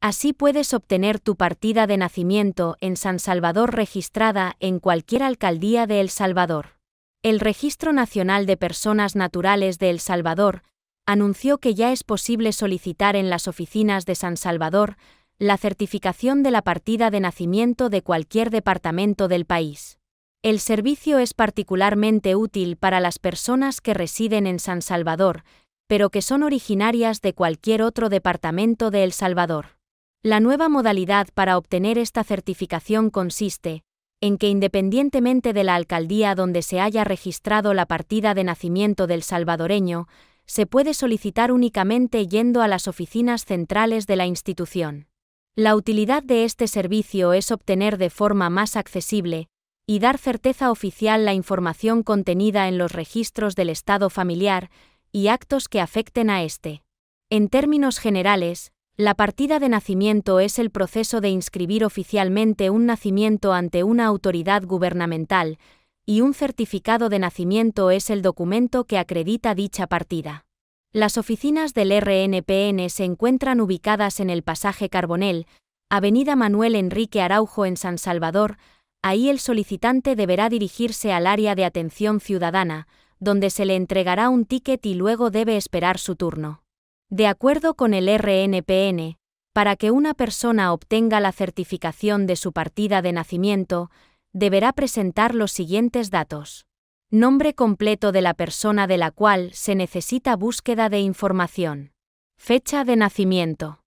Así puedes obtener tu partida de nacimiento en San Salvador registrada en cualquier alcaldía de El Salvador. El Registro Nacional de Personas Naturales de El Salvador anunció que ya es posible solicitar en las oficinas de San Salvador la certificación de la partida de nacimiento de cualquier departamento del país. El servicio es particularmente útil para las personas que residen en San Salvador, pero que son originarias de cualquier otro departamento de El Salvador. La nueva modalidad para obtener esta certificación consiste en que independientemente de la alcaldía donde se haya registrado la partida de nacimiento del salvadoreño, se puede solicitar únicamente yendo a las oficinas centrales de la institución. La utilidad de este servicio es obtener de forma más accesible y dar certeza oficial la información contenida en los registros del estado familiar y actos que afecten a este. En términos generales, la partida de nacimiento es el proceso de inscribir oficialmente un nacimiento ante una autoridad gubernamental, y un certificado de nacimiento es el documento que acredita dicha partida. Las oficinas del RNPN se encuentran ubicadas en el pasaje Carbonel, Avenida Manuel Enrique Araujo en San Salvador, ahí el solicitante deberá dirigirse al área de atención ciudadana, donde se le entregará un ticket y luego debe esperar su turno. De acuerdo con el RNPN, para que una persona obtenga la certificación de su partida de nacimiento, deberá presentar los siguientes datos. Nombre completo de la persona de la cual se necesita búsqueda de información. Fecha de nacimiento.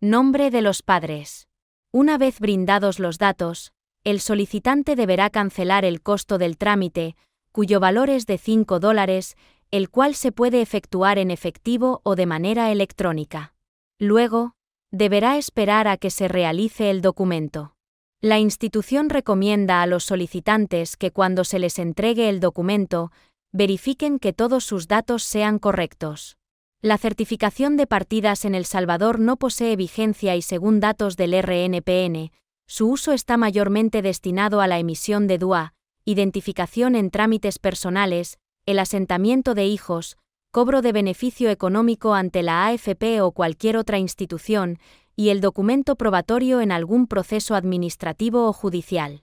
Nombre de los padres. Una vez brindados los datos, el solicitante deberá cancelar el costo del trámite, cuyo valor es de 5 dólares, el cual se puede efectuar en efectivo o de manera electrónica. Luego, deberá esperar a que se realice el documento. La institución recomienda a los solicitantes que cuando se les entregue el documento, verifiquen que todos sus datos sean correctos. La certificación de partidas en El Salvador no posee vigencia y según datos del RNPN, su uso está mayormente destinado a la emisión de DUA, identificación en trámites personales, el asentamiento de hijos, cobro de beneficio económico ante la AFP o cualquier otra institución, y el documento probatorio en algún proceso administrativo o judicial.